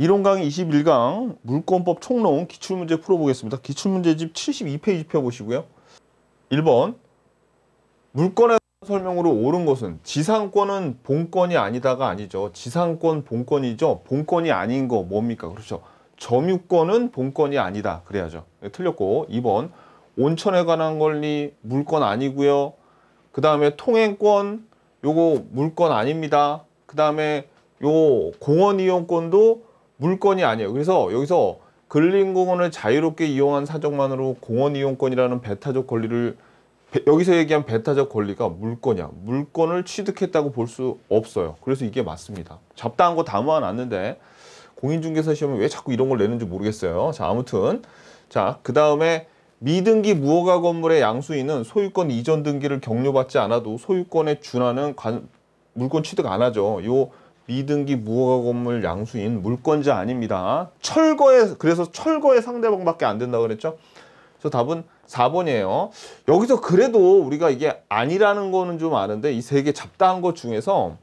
이론 강의 21강 물권법 총론 기출문제 풀어보겠습니다. 기출문제집 72페이지 펴보시고요. 1번 물권의 설명으로 옳은 것은 지상권은 본권이 아니다가 아니죠. 지상권 본권이죠. 본권이 아닌 거 뭡니까? 그렇죠. 점유권은 본권이 아니다. 그래야죠. 네, 틀렸고 2번 온천에 관한 권리 물권 아니고요. 그 다음에 통행권 요거 물권 아닙니다. 그 다음에 요 공원 이용권도 물건이 아니에요. 그래서 여기서 근린공원을 자유롭게 이용한 사정만으로 공원 이용권이라는 배타적 권리를 배, 여기서 얘기한 배타적 권리가 물건이야. 물건을 취득했다고 볼 수 없어요. 그래서 이게 맞습니다. 잡다한 거 다 모아놨는데 공인중개사 시험에 왜 자꾸 이런 걸 내는지 모르겠어요. 자 아무튼 자그 다음에 미등기 무허가 건물의 양수인은 소유권 이전 등기를 격려받지 않아도 소유권에 준하는 관, 물건 취득 안 하죠. 요 미등기 무허가 건물 양수인 물권자 아닙니다. 철거에 그래서 철거의 상대방밖에 안된다 그랬죠? 그래서 답은 4번이에요. 여기서 그래도 우리가 이게 아니라는 거는 좀 아는데 이 세 개 잡다한 것 중에서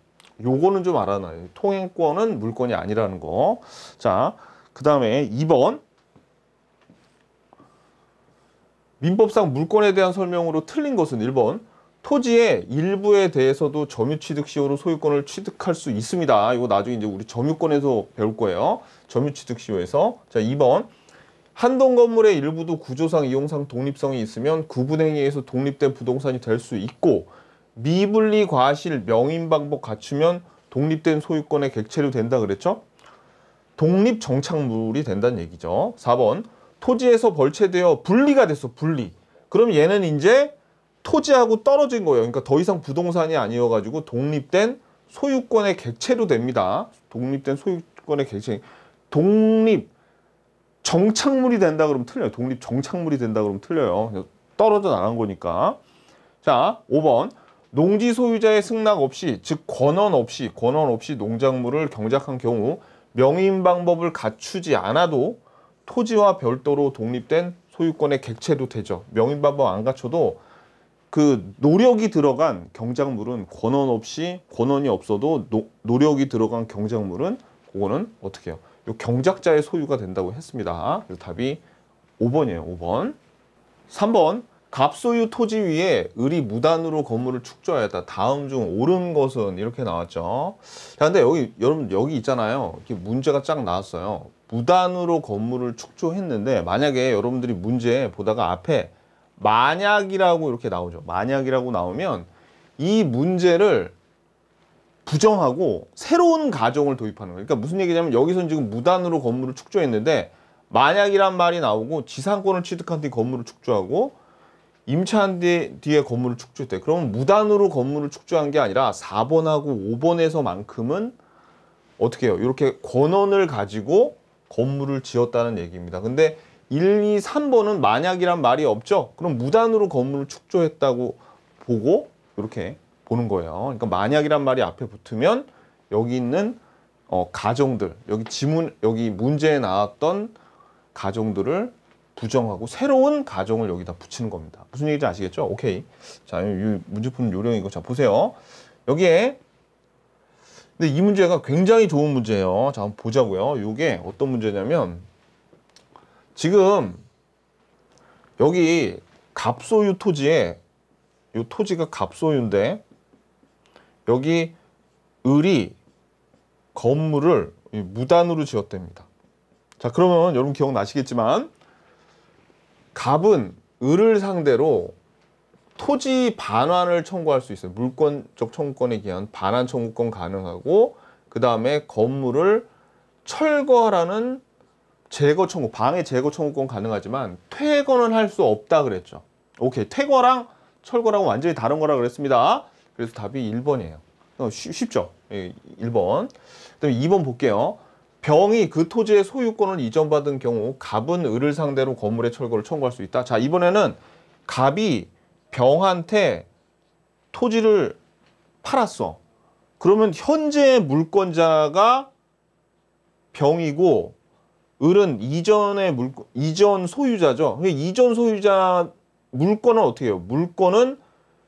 요거는 좀 알아놔요. 통행권은 물건이 아니라는 거. 자, 그 다음에 2번. 민법상 물권에 대한 설명으로 틀린 것은 1번. 토지의 일부에 대해서도 점유취득 시효로 소유권을 취득할 수 있습니다. 이거 나중에 이제 우리 점유권에서 배울 거예요. 점유취득 시효에서. 자, 2번. 한동 건물의 일부도 구조상 이용상 독립성이 있으면 구분행위에서 독립된 부동산이 될 수 있고 미분리 과실 명인 방법 갖추면 독립된 소유권의 객체로 된다 그랬죠? 독립 정착물이 된다는 얘기죠. 4번. 토지에서 벌채되어 분리가 됐어. 분리. 그럼 얘는 이제 토지하고 떨어진 거예요. 그러니까 더 이상 부동산이 아니어가지고 독립된 소유권의 객체로 됩니다. 독립된 소유권의 객체. 독립 정착물이 된다 그러면 틀려요. 독립 정착물이 된다 그러면 틀려요. 떨어져 나간 거니까. 자, 5번. 농지 소유자의 승낙 없이, 즉 권한 없이, 권한 없이 농작물을 경작한 경우 명인 방법을 갖추지 않아도 토지와 별도로 독립된 소유권의 객체도 되죠. 명인 방법 안 갖춰도 그 노력이 들어간 경작물은 권원 없이 권원이 없어도 노, 노력이 들어간 경작물은 그거는 어떻게 해요? 요 경작자의 소유가 된다고 했습니다. 그래서 답이 5번이에요. 5번. 3번. 갑소유 토지 위에 을이 무단으로 건물을 축조하였다. 다음 중 옳은 것은 이렇게 나왔죠. 자, 근데 여기 여러분 여기 있잖아요. 이렇게 문제가 쫙 나왔어요. 무단으로 건물을 축조했는데 만약에 여러분들이 문제 보다가 앞에 만약이라고 이렇게 나오죠. 만약이라고 나오면 이 문제를 부정하고 새로운 가정을 도입하는 거예요. 그러니까 무슨 얘기냐면 여기서는 지금 무단으로 건물을 축조했는데 만약이란 말이 나오고 지상권을 취득한 뒤 건물을 축조하고 임차한 뒤, 뒤에 건물을 축조했대. 그러면 무단으로 건물을 축조한 게 아니라 4번하고 5번에서만큼은 어떻게 해요? 이렇게 권원을 가지고 건물을 지었다는 얘기입니다. 근데 1, 2, 3번은 만약이란 말이 없죠. 그럼 무단으로 건물을 축조했다고 보고 이렇게 보는 거예요. 그러니까 만약이란 말이 앞에 붙으면 여기 있는 어, 가정들, 여기 지문, 여기 문제에 나왔던 가정들을 부정하고 새로운 가정을 여기다 붙이는 겁니다. 무슨 얘기인지 아시겠죠? 오케이. 자, 이 문제 푸는 요령이거 자, 보세요. 여기에 근데 이 문제가 굉장히 좋은 문제예요. 자, 한번 보자고요. 이게 어떤 문제냐면 지금 여기 갑소유 토지에 이 토지가 갑소유인데 여기 을이 건물을 무단으로 지었답니다. 자 그러면 여러분 기억나시겠지만 갑은 을을 상대로 토지 반환을 청구할 수 있어요. 물권적 청구권에 기한 반환 청구권 가능하고 그 다음에 건물을 철거하라는 제거 청구, 방해 제거 청구권 가능하지만 퇴거는 할 수 없다 그랬죠. 오케이, 퇴거랑 철거랑 완전히 다른 거라 그랬습니다. 그래서 답이 1번이에요. 어, 쉽, 죠 1번. 예, 그다 2번 볼게요. 병이 그 토지의 소유권을 이전받은 경우 갑은 을을 상대로 건물의 철거를 청구할 수 있다. 자, 이번에는 갑이 병한테 토지를 팔았어. 그러면 현재 물권자가 병이고 을은 이전의 물건, 이전 소유자죠. 그러니까 이전 소유자 물건은 어떻게 해요? 물건은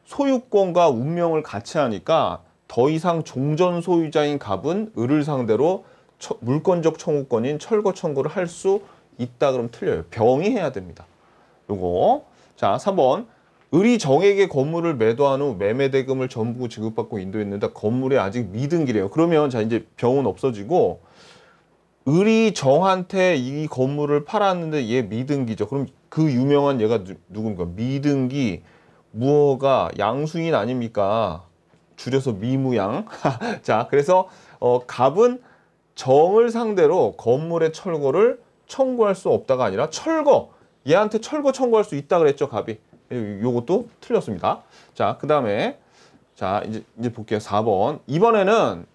소유권과 운명을 같이 하니까 더 이상 종전 소유자인 갑은 을을 상대로 처, 물건적 청구권인 철거 청구를 할 수 있다 그럼 틀려요. 병이 해야 됩니다. 요거. 자, 3번. 을이 정에게 건물을 매도한 후 매매 대금을 전부 지급받고 인도했는데 건물이 아직 미등기래요. 그러면 자 이제 병은 없어지고 의리정한테 이 건물을 팔았는데 얘 미등기죠. 그럼 그 유명한 얘가 누, 누굽니까? 미등기 무허가 양수인 아닙니까? 줄여서 미무양. 자, 그래서 어, 갑은 정을 상대로 건물의 철거를 청구할 수 없다가 아니라 철거. 얘한테 철거 청구할 수 있다 그랬죠, 갑이. 예, 요것도 틀렸습니다. 자, 그 다음에 자, 이제, 이제 볼게요. 4번. 이번에는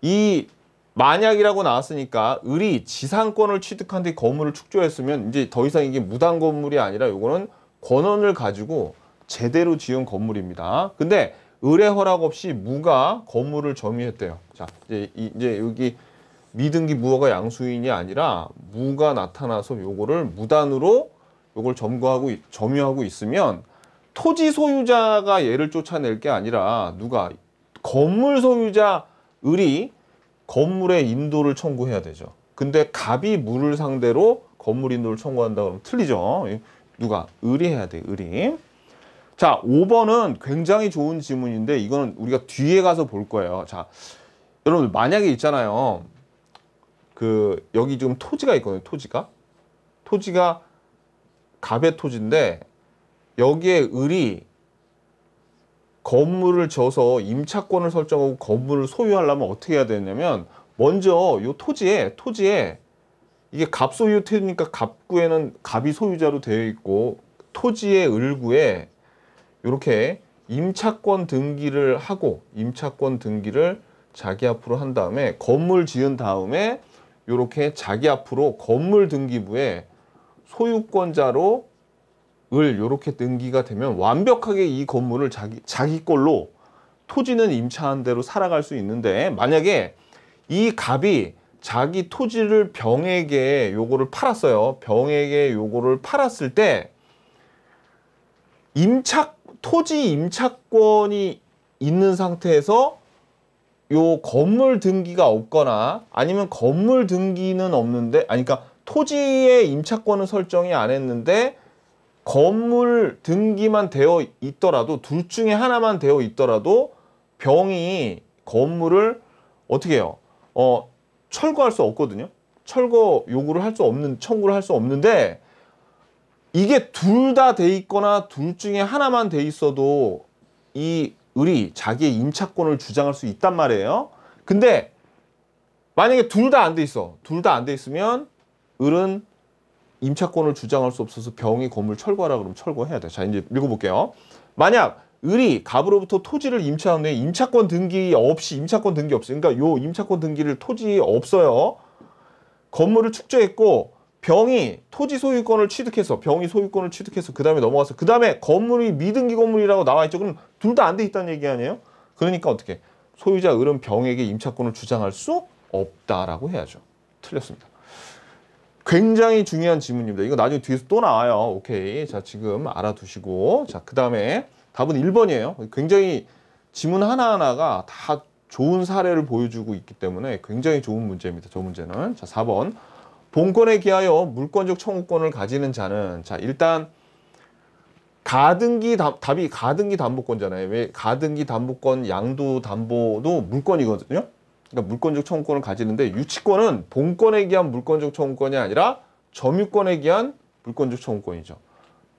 이 만약이라고 나왔으니까 을이 지상권을 취득한 뒤 건물을 축조했으면 이제 더 이상 이게 무단 건물이 아니라 요거는 권원을 가지고 제대로 지은 건물입니다. 근데 을의 허락 없이 무가 건물을 점유했대요. 자, 이제, 이제 여기 미등기 무허가 양수인이 아니라 무가 나타나서 요거를 무단으로 요걸 점거하고 점유하고 있으면 토지 소유자가 얘를 쫓아낼 게 아니라 누가 건물 소유자 을이 건물의 인도를 청구해야 되죠. 근데 갑이 물을 상대로 건물 인도를 청구한다 그러면 틀리죠. 누가? 을이 해야 돼, 을이. 자, 5번은 굉장히 좋은 지문인데 이거는 우리가 뒤에 가서 볼 거예요. 자, 여러분 만약에 있잖아요. 그 여기 지금 토지가 있거든요. 토지가. 토지가 갑의 토지인데 여기에 을이 건물을 져서 임차권을 설정하고 건물을 소유하려면 어떻게 해야 되냐면 먼저 요 토지에 토지에 이게 갑소유태니까 갑구에는 갑이 소유자로 되어 있고 토지의 을구에 이렇게 임차권 등기를 하고 임차권 등기를 자기 앞으로 한 다음에 건물 지은 다음에 이렇게 자기 앞으로 건물 등기부에 소유권자로 을 이렇게 등기가 되면 완벽하게 이 건물을 자기 자기 걸로 토지는 임차한 대로 살아갈 수 있는데 만약에 이 갑이 자기 토지를 병에게 요거를 팔았어요. 병에게 요거를 팔았을 때 임차 토지 임차권이 있는 상태에서 요 건물 등기가 없거나 아니면 건물 등기는 없는데 아니 그러니까 토지의 임차권은 설정이 안 했는데 건물 등기만 되어 있더라도 둘 중에 하나만 되어 있더라도 병이 건물을 어떻게 해요? 어, 철거할 수 없거든요. 철거 요구를 할 수 없는 청구를 할 수 없는데 이게 둘 다 돼 있거나 둘 중에 하나만 돼 있어도 이 을이 자기의 임차권을 주장할 수 있단 말이에요. 근데 만약에 둘 다 안 돼 있어. 둘 다 안 돼 있으면 을은 임차권을 주장할 수 없어서 병이 건물 철거하라 그러면 철거해야 돼. 자, 이제 읽어볼게요. 만약 을이 갑으로부터 토지를 임차한 후에 임차권 등기 없이 임차권 등기 없이 그러니까 요 임차권 등기를 토지 없어요. 건물을 축제했고 병이 토지 소유권을 취득해서 병이 소유권을 취득해서 그 다음에 넘어가서 그 다음에 건물이 미등기 건물이라고 나와 있죠. 그럼 둘 다 안 돼 있다는 얘기 아니에요? 그러니까 어떻게 소유자 을은 병에게 임차권을 주장할 수 없다라고 해야죠. 틀렸습니다. 굉장히 중요한 질문입니다. 이거 나중에 뒤에서 또 나와요. 오케이. 자, 지금 알아두시고. 자, 그 다음에 답은 1번이에요. 굉장히 지문 하나하나가 다 좋은 사례를 보여주고 있기 때문에 굉장히 좋은 문제입니다. 저 문제는. 자, 4번. 본권에 기하여 물권적 청구권을 가지는 자는 자, 일단 가등기 답, 답이 가등기 담보권잖아요. 왜 가등기 담보권 양도 담보도 물권이거든요. 그러니까 물권적 청구권을 가지는데 유치권은 본권에 기한 물권적 청구권이 아니라 점유권에 기한 물권적 청구권이죠.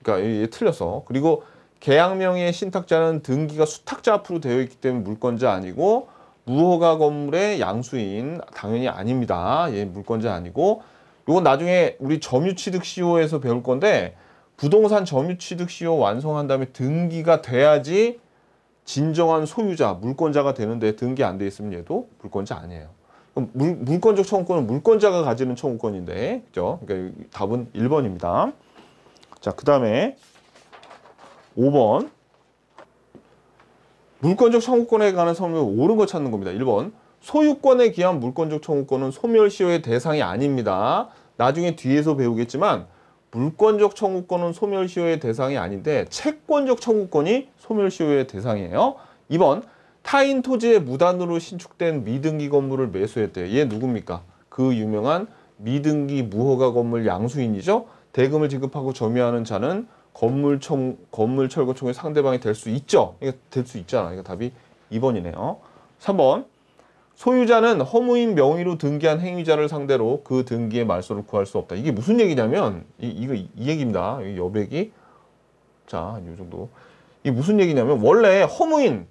그러니까 이게 틀려서 그리고 계약명의 신탁자는 등기가 수탁자 앞으로 되어 있기 때문에 물권자 아니고 무허가 건물의 양수인 당연히 아닙니다. 예, 물권자 아니고 이건 나중에 우리 점유취득 시효에서 배울 건데 부동산 점유취득 시효 완성한 다음에 등기가 돼야지 진정한 소유자, 물권자가 되는데 등기 안 돼 있으면 얘도 물권자 아니에요. 물, 물권적 청구권은 물권자가 가지는 청구권인데, 그죠? 그러니까 답은 1번입니다. 자, 그 다음에 5번. 물권적 청구권에 관한 설명이 옳은 거 찾는 겁니다. 1번. 소유권에 기한 물권적 청구권은 소멸시효의 대상이 아닙니다. 나중에 뒤에서 배우겠지만 물권적 청구권은 소멸시효의 대상이 아닌데 채권적 청구권이 소멸시효의 대상이에요. 2번 타인 토지에 무단으로 신축된 미등기 건물을 매수했대요. 얘 누굽니까? 그 유명한 미등기 무허가 건물 양수인이죠. 대금을 지급하고 점유하는 자는 건물 청 건물 철거총의 상대방이 될 수 있죠. 이게 될 수 있잖아. 이거 답이 2번이네요. 3번 소유자는 허무인 명의로 등기한 행위자를 상대로 그 등기의 말소를 구할 수 없다. 이게 무슨 얘기냐면 이, 이거 이 얘기입니다. 이 여백이 자, 이 정도. 이 무슨 얘기냐면 원래 허무인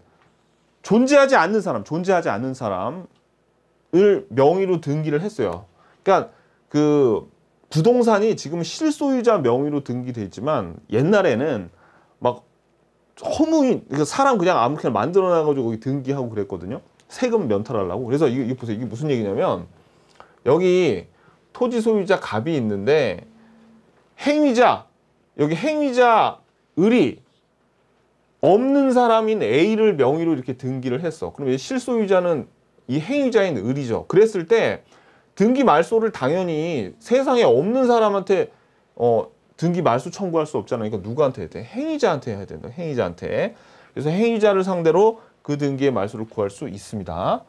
존재하지 않는 사람, 존재하지 않는 사람을 명의로 등기를 했어요. 그러니까 그 부동산이 지금 실소유자 명의로 등기돼 있지만 옛날에는 막 허무인 그 사람 그냥 아무렇게나 만들어 놔 가지고 거기 등기하고 그랬거든요. 세금 면탈하려고. 그래서 이거, 이거 보세요. 이게 무슨 얘기냐면 여기 토지 소유자 갑이 있는데 행위자 여기 행위자 을이 없는 사람인 A를 명의로 이렇게 등기를 했어. 그럼 실소유자는 이 행위자인 을이죠. 그랬을 때 등기 말소를 당연히 세상에 없는 사람한테 어, 등기 말소 청구할 수없잖아 그러니까 누구한테 해야 돼? 행위자한테 해야 된다. 행위자한테. 그래서 행위자를 상대로 그 등기의 말소를 구할 수 있습니다.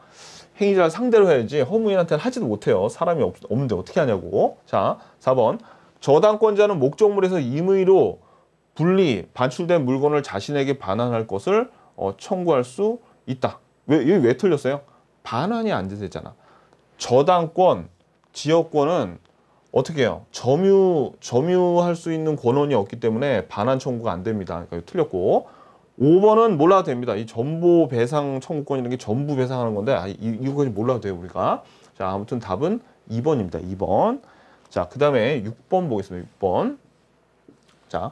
행위자를 상대로 해야지 허무인한테는 하지도 못해요. 사람이 없, 는데 어떻게 하냐고. 자, 4번. 저당권자는 목적물에서 임의로 분리, 반출된 물건을 자신에게 반환할 것을 어, 청구할 수 있다. 왜, 왜 틀렸어요? 반환이 안 되잖아. 저당권, 지역권은 어떻게 해요? 점유, 점유할 수 있는 권한이 없기 때문에 반환 청구가 안 됩니다. 그러니까 틀렸고. 5번은 몰라도 됩니다. 이 전보 배상 청구권이라는 게 전부 배상하는 건데 아, 이, 이거까지 몰라도 돼요, 우리가. 자, 아무튼 답은 2번입니다. 2번. 자, 그 다음에 6번 보겠습니다. 6번. 자,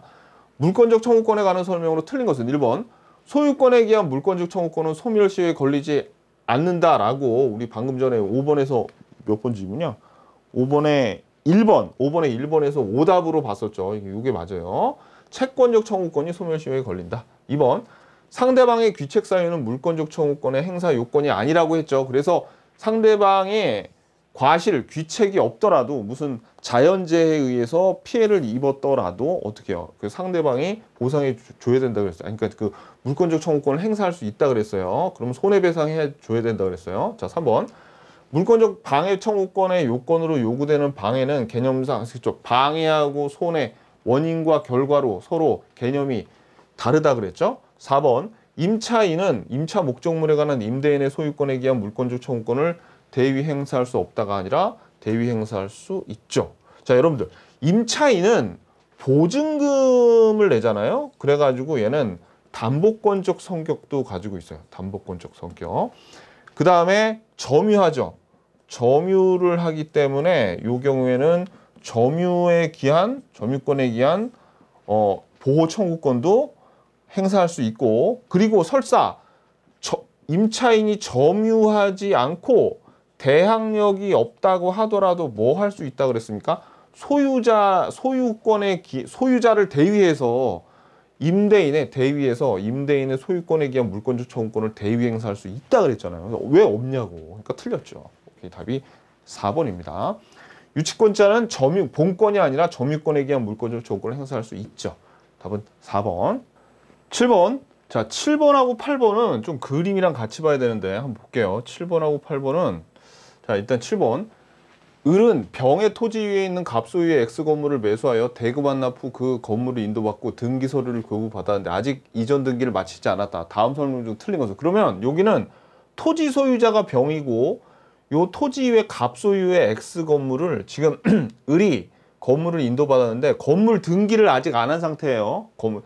물권적 청구권에 관한 설명으로 틀린 것은 1번. 소유권에 기한 물권적 청구권은 소멸시효에 걸리지 않는다라고 우리 방금 전에 5번에서 몇 번 질문이야? 5번에 1번, 5번에 1번에서 오답으로 봤었죠. 이게 맞아요. 채권적 청구권이 소멸시효에 걸린다. 2번 상대방의 귀책 사유는 물권적 청구권의 행사 요건이 아니라고 했죠. 그래서 상대방의 과실, 귀책이 없더라도 무슨 자연재해에 의해서 피해를 입었더라도 어떻게 해요? 그 상대방이 보상해 줘야 된다 고 그랬어요. 그러니까 그 물권적 청구권을 행사할 수 있다 그랬어요. 그럼 손해배상해 줘야 된다 고 그랬어요. 자, 3번. 물권적 방해 청구권의 요건으로 요구되는 방해는 개념상, 즉 방해하고 손해, 원인과 결과로 서로 개념이 다르다 그랬죠? 4번 임차인은 임차 목적물에 관한 임대인의 소유권에 기한 물권적 청구권을 대위 행사할 수 없다가 아니라 대위 행사할 수 있죠. 자 여러분들 임차인은 보증금을 내잖아요. 그래가지고 얘는 담보권적 성격도 가지고 있어요. 담보권적 성격. 그 다음에 점유하죠. 점유를 하기 때문에 이 경우에는 점유에 기한, 점유권에 기한 어, 보호 청구권도 행사할 수 있고 그리고 설사 임차인이 점유하지 않고 대항력이 없다고 하더라도 뭐 할 수 있다 그랬습니까? 소유자 소유권의 기, 소유자를 대위해서 임대인의 대위에서 임대인의 소유권에 기한 물권적 청권을 대위 행사할 수 있다 그랬잖아요. 왜 없냐고. 그러니까 틀렸죠. 오케이, 답이 4번입니다. 유치권자는 점유 본권이 아니라 점유권에 기한 물권적 청권을 행사할 수 있죠. 답은 4번. 7번. 자, 7번하고 8번은 좀 그림이랑 같이 봐야 되는데 한번 볼게요. 7번하고 8번은 자, 일단 7번. 을은 병의 토지 위에 있는 갑소유의 X 건물을 매수하여 대금 반납 후 그 건물을 인도받고 등기 서류를 교부받았는데 아직 이전 등기를 마치지 않았다. 다음 설명 중 틀린 것은 그러면 여기는 토지 소유자가 병이고 요 토지 위에 갑소유의 X 건물을 지금 을이 건물을 인도받았는데 건물 등기를 아직 안 한 상태예요. 건물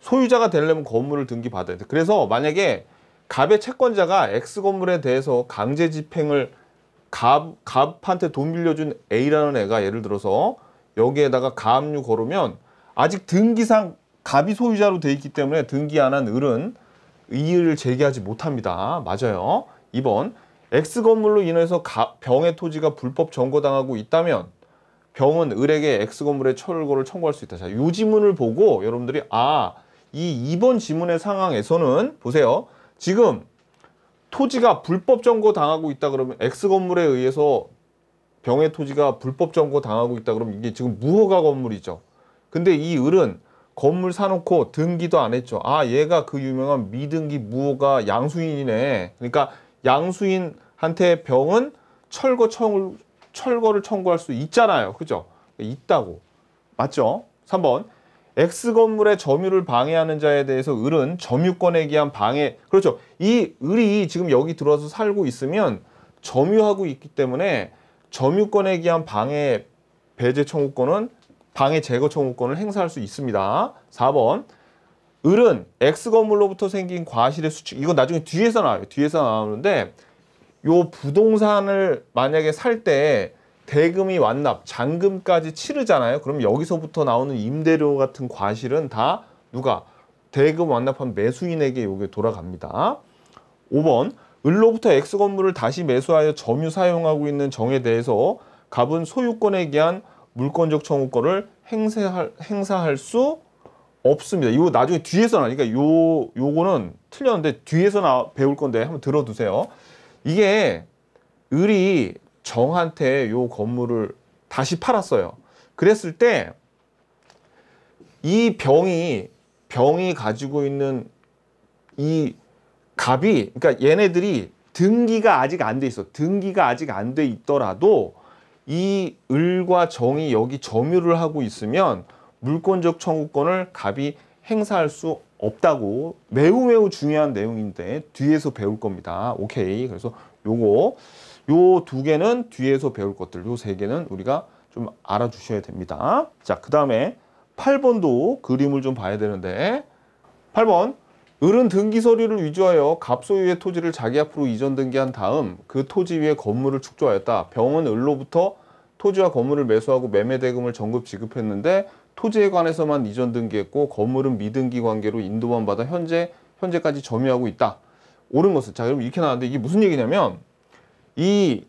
소유자가 되려면 건물을 등기받아야 돼. 그래서 만약에 갑의 채권자가 X 건물에 대해서 강제 집행을 갑, 갑한테 돈 빌려준 A라는 애가 예를 들어서 여기에다가 가압류 걸으면 아직 등기상 갑이 소유자로 돼 있기 때문에 등기 안 한 을은 이의를 제기하지 못합니다. 맞아요. 2번 X 건물로 인해서 가, 병의 토지가 불법 점거당하고 있다면 병은 을에게 X 건물의 철거를 청구할 수 있다. 자, 요 지문을 보고 여러분들이 아이 2번 지문의 상황에서는 보세요. 지금 토지가 불법 점거 당하고 있다 그러면 X 건물에 의해서 병의 토지가 불법 점거 당하고 있다 그러면 이게 지금 무허가 건물이죠. 근데 이 을은 건물 사놓고 등기도 안 했죠. 아 얘가 그 유명한 미등기 무허가 양수인이네. 그러니까 양수인한테 병은 철거 청, 을 철거를 청구할 수 있잖아요. 그죠? 있다고. 맞죠? 3번 X건물의 점유를 방해하는 자에 대해서 을은 점유권에 기한 방해 그렇죠. 이 을이 지금 여기 들어와서 살고 있으면 점유하고 있기 때문에 점유권에 기한 방해 배제 청구권은 방해 제거 청구권을 행사할 수 있습니다. 4번 을은 X건물로부터 생긴 과실의 수칙 이거 나중에 뒤에서 나와요. 뒤에서 나오는데 요 부동산을 만약에 살때 대금이 완납, 잔금까지 치르잖아요. 그럼 여기서부터 나오는 임대료 같은 과실은 다 누가 대금 완납한 매수인에게 요게 돌아갑니다. 5번 을로부터 X 건물을 다시 매수하여 점유 사용하고 있는 정에 대해서 갑은 소유권에 기한 물권적 청구권을 행사할, 행사할 수 없습니다. 이거 나중에 뒤에서 나니까 그러니까 요 요거는 틀렸는데 뒤에서 나 배울 건데 한번 들어두세요. 이게 을이 정한테 요 건물을 다시 팔았어요. 그랬을 때 이 병이 병이 가지고 있는 이 갑이 그러니까 얘네들이 등기가 아직 안 돼 있어. 등기가 아직 안 돼 있더라도 이 을과 정이 여기 점유를 하고 있으면 물권적 청구권을 갑이 행사할 수 없다고 매우 매우 중요한 내용인데 뒤에서 배울 겁니다. 오케이. 그래서 요거 요두 개는 뒤에서 배울 것들, 요 세 개는 우리가 좀 알아주셔야 됩니다. 자, 그 다음에 8번도 그림을 좀 봐야 되는데 8번 을은 등기 서류를 위조하여 갑소유의 토지를 자기 앞으로 이전 등기한 다음 그 토지 위에 건물을 축조하였다. 병은 을로부터 토지와 건물을 매수하고 매매 대금을 전급 지급했는데 토지에 관해서만 이전 등기했고 건물은 미등기 관계로 인도만 받아 현재 현재까지 점유하고 있다. 옳은 것은 자 그럼 이렇게 나왔는데 이게 무슨 얘기냐면 이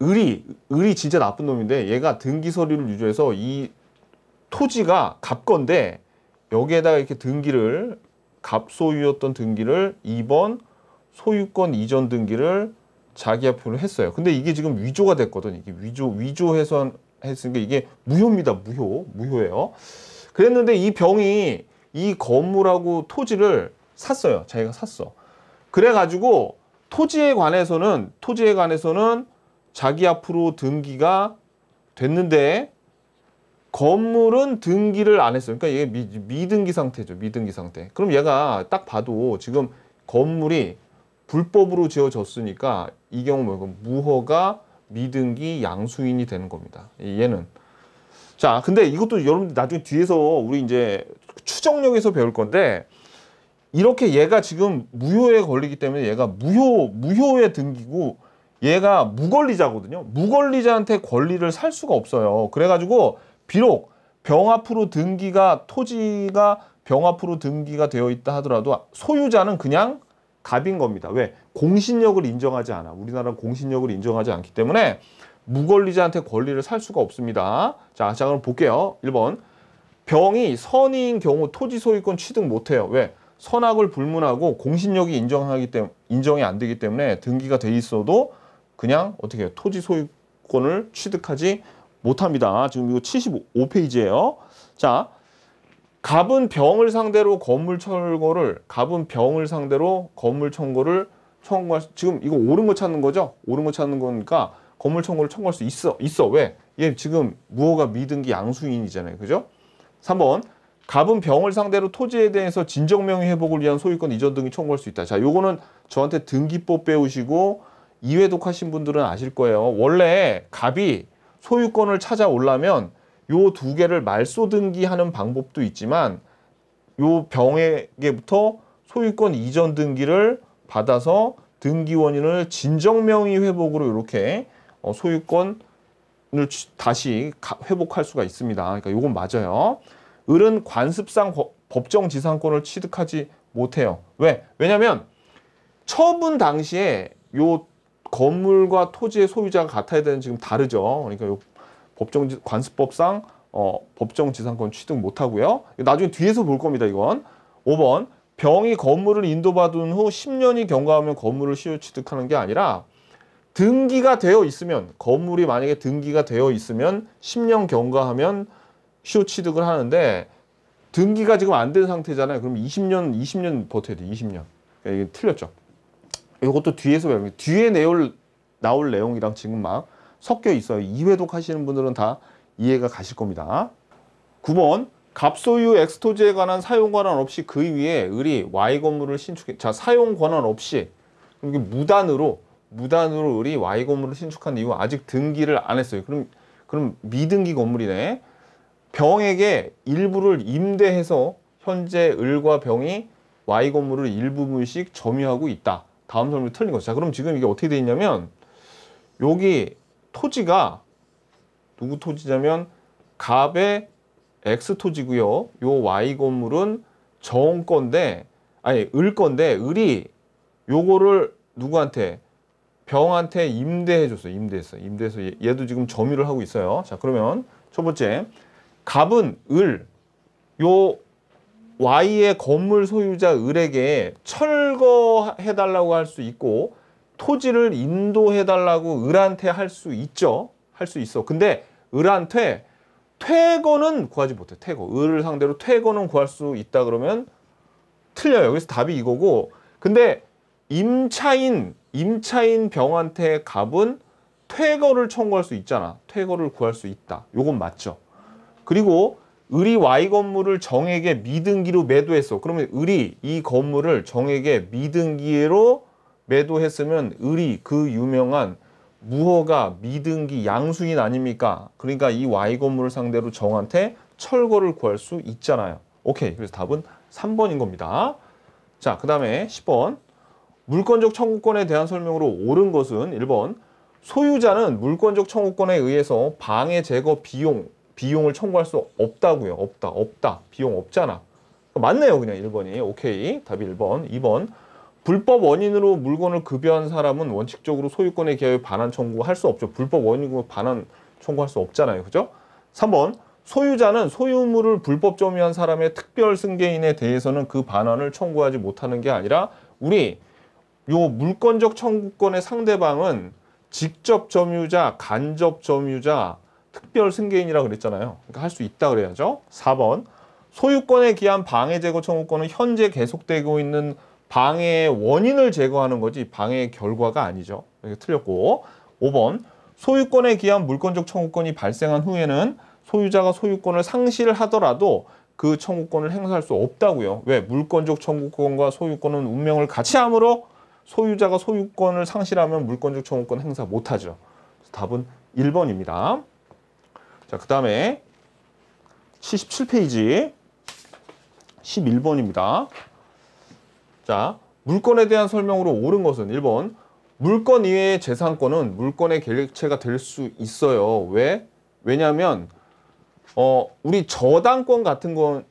을이 을이 진짜 나쁜 놈인데 얘가 등기 서류를 유조해서 이 토지가 갑건데 여기에다가 이렇게 등기를 갑소유였던 등기를 2번 소유권 이전 등기를 자기앞표로 했어요. 근데 이게 지금 위조가 됐거든. 이게 위조 위조 해선 했으니까 이게 무효입니다. 무효 무효예요. 그랬는데 이 병이 이 건물하고 토지를 샀어요. 자기가 샀어. 그래가지고 토지에 관해서는 토지에 관해서는 자기 앞으로 등기가 됐는데 건물은 등기를 안 했어요. 그러니까 이게 미, 등기 상태죠. 미등기 상태. 그럼 얘가 딱 봐도 지금 건물이 불법으로 지어졌으니까 이 경우 뭐 무허가 미등기 양수인이 되는 겁니다. 얘는. 자, 근데 이것도 여러분 나중에 뒤에서 우리 이제 추정력에서 배울 건데 이렇게 얘가 지금 무효에 걸리기 때문에 얘가 무효 무효에 등기고 얘가 무권리자거든요. 무권리자한테 권리를 살 수가 없어요. 그래가지고 비록 병합으로 등기가 토지가 병합으로 등기가 되어 있다 하더라도 소유자는 그냥 갑인 겁니다. 왜? 공신력을 인정하지 않아. 우리나라는 공신력을 인정하지 않기 때문에 무권리자한테 권리를 살 수가 없습니다. 자, 자 그럼 볼게요. 1번 병이 선의인 경우 토지 소유권 취득 못해요. 왜? 선악을 불문하고 공신력이 인정하기 때문에 인정이 안 되기 때문에 등기가 돼 있어도 그냥 어떻게 해요? 토지 소유권을 취득하지 못합니다. 지금 이거 75페이지예요. 자, 갑은 병을 상대로 건물 철거를 갑은 병을 상대로 건물 청구를 청구할 수, 지금 이거 옳은 거 찾는 거죠? 옳은 거 찾는 거니까 건물 청구를 청구할 수 있어. 있어. 왜? 얘 지금 무허가 미등기 양수인이잖아요. 그죠? 3번 갑은 병을 상대로 토지에 대해서 진정 명의 회복을 위한 소유권 이전 등이 청구할 수 있다. 자, 요거는 저한테 등기법 배우시고 이회 독하신 분들은 아실 거예요. 원래 갑이 소유권을 찾아올라면 요 두 개를 말소 등기하는 방법도 있지만 요 병에게부터 소유권 이전 등기를 받아서 등기 원인을 진정 명의 회복으로 이렇게 어, 소유권을 다시 회복할 수가 있습니다. 그러니까 요건 맞아요. 을은 관습상 법정 지상권을 취득하지 못해요. 왜? 왜냐면 처분 당시에 요 건물과 토지의 소유자가 같아야 되는 지금 다르죠. 그러니까 요 법정 관습법상 어, 법정 지상권 취득 못 하고요. 나중에 뒤에서 볼 겁니다, 이건. 5번. 병이 건물을 인도받은 후 10년이 경과하면 건물을 시효 취득하는 게 아니라 등기가 되어 있으면 건물이 만약에 등기가 되어 있으면 10년 경과하면 시효 취득을 하는데 등기가 지금 안 된 상태잖아요. 그럼 20년, 20년 버텨야 돼. 20년. 그러니까 이게 틀렸죠. 이것도 뒤에서 배우는 뒤에 내올 나올 내용이랑 지금 막 섞여 있어요. 이회독 하시는 분들은 다 이해가 가실 겁니다. 9번 갑소유 엑스토지에 관한 사용 권한 없이 그 위에 을이 Y 건물을 신축해 자 사용 권한 없이 이게 무단으로 무단으로 을이 Y 건물을 신축한 이후 아직 등기를 안 했어요. 그럼 그럼 미등기 건물이네. 병에게 일부를 임대해서 현재 을과 병이 Y 건물을 일부분씩 점유하고 있다. 다음 설명이 틀린 거죠. 자, 그럼 지금 이게 어떻게 돼 있냐면 여기 토지가 누구 토지냐면 갑의 X 토지고요. 요 Y 건물은 정 건데 아니 을 건데 을이 요거를 누구한테 병한테 임대해 줬어요. 임대했어. 임대해서 얘도 지금 점유를 하고 있어요. 자, 그러면 첫 번째 갑은 을, 요 Y의 건물 소유자 을에게 철거해달라고 할 수 있고 토지를 인도해달라고 을한테 할 수 있죠. 할 수 있어. 근데 을한테 퇴거는 구하지 못해. 퇴거. 을을 상대로 퇴거는 구할 수 있다 그러면 틀려요. 여기서 답이 이거고 근데 임차인, 임차인 병한테 갑은 퇴거를 청구할 수 있잖아. 퇴거를 구할 수 있다. 요건 맞죠. 그리고 을이 Y 건물을 정에게 미등기로 매도했어. 그러면 을이 이 건물을 정에게 미등기로 매도했으면 을이 그 유명한 무허가 미등기 양수인 아닙니까? 그러니까 이 Y 건물을 상대로 정한테 철거를 구할 수 있잖아요. 오케이. 그래서 답은 3번인 겁니다. 자, 그 다음에 10번. 물권적 청구권에 대한 설명으로 옳은 것은 1번 소유자는 물권적 청구권에 의해서 방해 제거 비용 비용을 청구할 수 없다고요. 없다, 없다. 비용 없잖아. 맞네요. 그냥 1번이. 오케이. 답이 1번. 2번. 불법 원인으로 물건을 급여한 사람은 원칙적으로 소유권의 기하에 반환 청구할 수 없죠. 불법 원인으로 반환 청구할 수 없잖아요. 그죠? 3번. 소유자는 소유물을 불법 점유한 사람의 특별 승계인에 대해서는 그 반환을 청구하지 못하는 게 아니라 우리 요 물권적 청구권의 상대방은 직접 점유자, 간접 점유자, 특별 승계인이라고 그랬잖아요. 그러니까 할 수 있다 그래야죠. 4번 소유권에 기한 방해 제거 청구권은 현재 계속되고 있는 방해의 원인을 제거하는 거지 방해의 결과가 아니죠. 이게 틀렸고 5번 소유권에 기한 물권적 청구권이 발생한 후에는 소유자가 소유권을 상실하더라도 그 청구권을 행사할 수 없다고요. 왜? 물권적 청구권과 소유권은 운명을 같이 하므로 소유자가 소유권을 상실하면 물권적 청구권 행사 못하죠. 그래서 답은 1번입니다. 자, 그 다음에 77페이지 11번입니다. 자, 물건에 대한 설명으로 옳은 것은 1번 물건 이외의 재산권은 물건의 계획체가 될 수 있어요. 왜? 왜냐하면 어, 우리 저당권 같은 건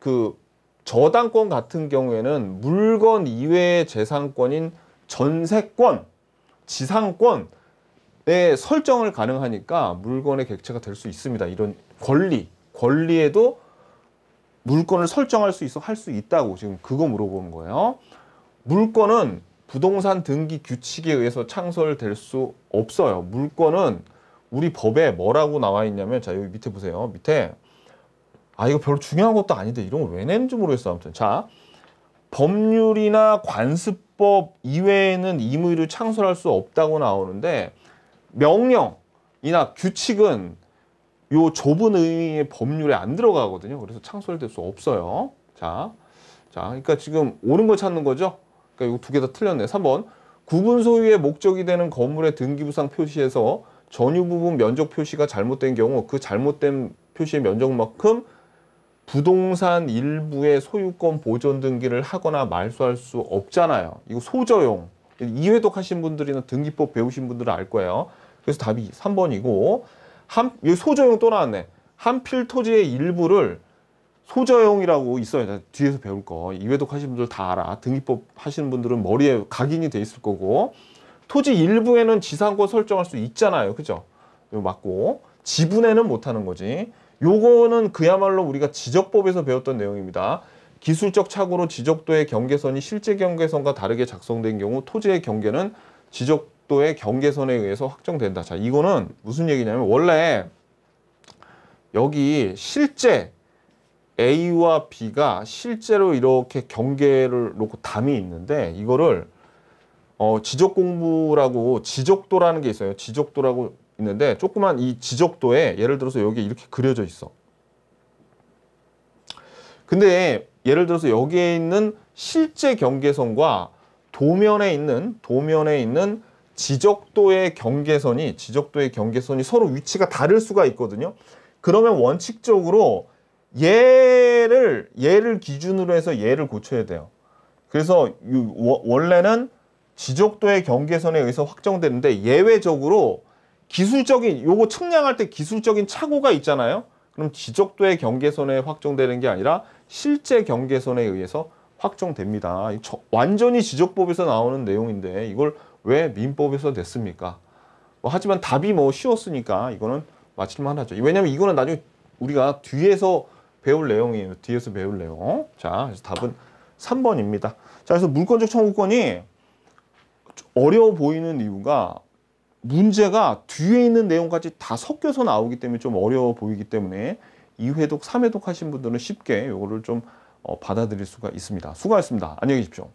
그 저당권 같은 경우에는 물건 이외의 재산권인 전세권, 지상권 네, 설정을 가능하니까 물건의 객체가 될 수 있습니다. 이런 권리, 권리에도 물건을 설정할 수 있어 할 수 있다고 지금 그거 물어보는 거예요. 물건은 부동산 등기 규칙에 의해서 창설될 수 없어요. 물건은 우리 법에 뭐라고 나와 있냐면 자 여기 밑에 보세요. 밑에 아 이거 별로 중요한 것도 아닌데 이런 걸왜 내는지 모르겠어 아무튼 자 법률이나 관습법 이외에는 임의로 창설할 수 없다고 나오는데 명령이나 규칙은 요 좁은 의미의 법률에 안 들어가거든요. 그래서 창설될 수 없어요. 자, 자, 그러니까 지금 옳은 걸 찾는 거죠. 그러니까 이거두 개 다 틀렸네. 3번 구분 소유의 목적이 되는 건물의 등기부상 표시에서 전유 부분 면적 표시가 잘못된 경우 그 잘못된 표시의 면적만큼 부동산 일부의 소유권 보존 등기를 하거나 말소할 수 없잖아요. 이거 소저용 이회독 하신 분들이나 등기법 배우신 분들은 알 거예요. 그래서 답이 3번이고 한, 소저용 또 나왔네. 한 필 토지의 일부를 소저용이라고 있어요. 뒤에서 배울 거. 이외독 하신 분들 다 알아. 등기법 하시는 분들은 머리에 각인이 돼 있을 거고 토지 일부에는 지상권 설정할 수 있잖아요. 그죠? 맞고 지분에는 못하는 거지. 요거는 그야말로 우리가 지적법에서 배웠던 내용입니다. 기술적 착오로 지적도의 경계선이 실제 경계선과 다르게 작성된 경우 토지의 경계는 지적도의 경계선에 의해서 확정된다. 자, 이거는 무슨 얘기냐면 원래 여기 실제 A와 B가 실제로 이렇게 경계를 놓고 담이 있는데 이거를 어, 지적 공부라고 지적도라는 게 있어요. 지적도라고 있는데 조그만 이 지적도에 예를 들어서 여기 이렇게 그려져 있어. 근데 예를 들어서 여기에 있는 실제 경계선과 도면에 있는 도면에 있는 지적도의 경계선이 지적도의 경계선이 서로 위치가 다를 수가 있거든요. 그러면 원칙적으로 얘를 얘를 기준으로 해서 얘를 고쳐야 돼요. 그래서 원래는 지적도의 경계선에 의해서 확정되는데 예외적으로 기술적인 요거 측량할 때 기술적인 착오가 있잖아요. 그럼 지적도의 경계선에 확정되는 게 아니라 실제 경계선에 의해서 확정됩니다. 완전히 지적법에서 나오는 내용인데 이걸 왜 민법에서 냈습니까? 뭐 하지만 답이 뭐 쉬웠으니까 이거는 맞힐만 하죠. 왜냐면 이거는 나중에 우리가 뒤에서 배울 내용이에요. 뒤에서 배울 내용. 자, 그래서 답은 3번입니다. 자, 그래서 물권적 청구권이 어려워 보이는 이유가 문제가 뒤에 있는 내용까지 다 섞여서 나오기 때문에 좀 어려워 보이기 때문에 2회독, 3회독 하신 분들은 쉽게 요거를 좀 어, 받아들일 수가 있습니다. 수고하셨습니다. 안녕히 계십시오.